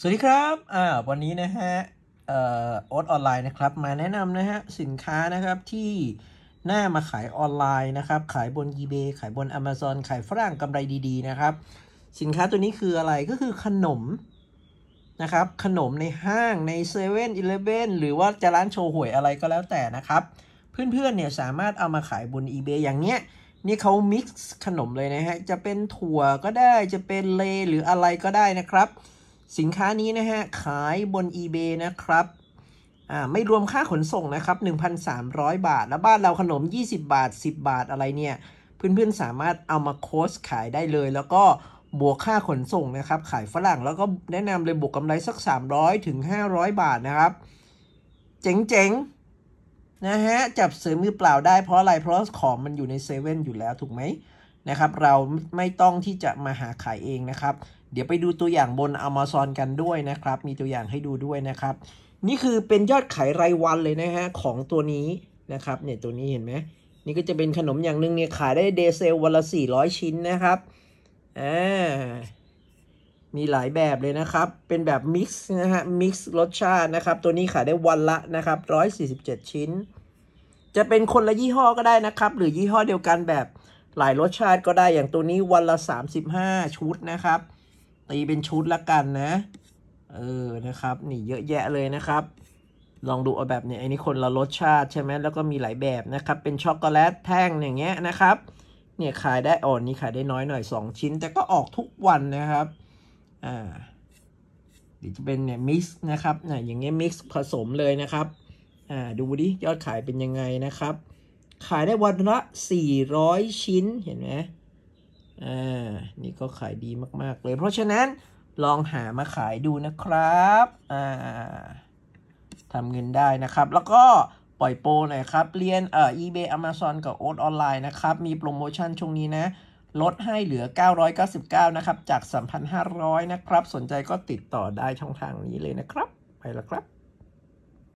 สวัสดีครับอ่าวันนี้นะฮะเอ่อออออนไลน์นะครับ มาแนะนำนะฮะสินค้านะครับที่น่ามาขายออนไลน์นะครับ ขายบน eBay ขายบน Amazon ขายฝรั่งกำไรดีๆนะครับ สินค้าตัวนี้คืออะไร ก็คือขนมนะครับ ขนมในห้าง ใน7 e เ e ่ e อหรือว่าจะร้านโชว์หวยอะไรก็แล้วแต่นะครับ เพื่อน ๆ เนี่ยสามารถเอามาขายบน eBay อย่างเนี้ย นี่เขา mix ขนมเลยนะฮะ จะเป็นถั่ว ก็ได้ จะเป็นเลหรืออะไรก็ได้นะครับสินค้านี้นะฮะ ขายบน eBay นะครับไม่รวมค่าขนส่งนะครับ 1,300 บาท แล้วบ้านเราขนม 20 บาท 10 บาทอะไรเนี่ยเพื่อนๆสามารถเอามาโค้ชขายได้เลย แล้วก็บวกค่าขนส่งนะครับ ขายฝรั่งแล้วก็แนะนำเลยบวกกำไรสัก 300ถึง500 บาทนะครับ เจ๋งๆ นะฮะ จับเสือมือเปล่าได้เพราะอะไรเพราะของมันอยู่ในเซเว่นอยู่แล้วถูกไหมนะครับเราไม่ต้องที่จะมาหาขายเองนะครับ เดี๋ยวไปดูตัวอย่างบน Amazon กันด้วยนะครับมีตัวอย่างให้ดูด้วยนะครับ นี่คือเป็นยอดขายรายวันเลยนะฮะของตัวนี้นะครับเนี่ยตัวนี้เห็นไหมนี่ก็จะเป็นขนมอย่างหนึ่งเนี่ยขายได้เดเซลวันละ400 ชิ้นนะครับอ่ามีหลายแบบเลยนะครับเป็นแบบมิกซ์นะฮะมิกซ์รสชาตินะครับตัวนี้ขายได้วันละนะครับ147 ชิ้น จะเป็นคนละยี่ห้อก็ได้นะครับ หรือยี่ห้อเดียวกันแบบหลายรสชาติก็ได้อย่างตัวนี้วันละ 35 ชุดนะครับตีเป็นชุดละกันนะเออนะครับ นี่เยอะแยะเลยนะครับ ลองดูเอาแบบนี้อันนี้คนละรสชาติใช่ไหมแล้วก็มีหลายแบบนะครับเป็นช็อกโกแลตแท่งอย่างเงี้ยนะครับเนี่ยขายได้อ่อนนี่ขายได้น้อยหน่อย 2 ชิ้นแต่ก็ออกทุกวันนะครับอ่าหรือจะเป็นเนี่ยมิกซ์นะครับเนี่ยอย่างเงี้ยมิกซ์ผสมเลยนะครับอ่าดูดิยอดขายเป็นยังไงนะครับขายได้วันละ 400 ชิ้นเห็นไหม อ่า นี่ก็ขายดีมากๆ เลย เพราะฉะนั้นลองหามาขายดูนะครับ อ่าทำเงินได้นะครับ แล้วก็ปล่อยโปรหน่อยครับ เรียน เอ่อ eBay Amazon กับ โอ๊ตออนไลน์ นะครับ มีโปรโมชั่นช่วงนี้นะ ลดให้เหลือ 999 นะครับ จาก 3,500 นะครับ สนใจก็ติดต่อได้ช่องทางนี้เลยนะครับ ไปแล้วครับ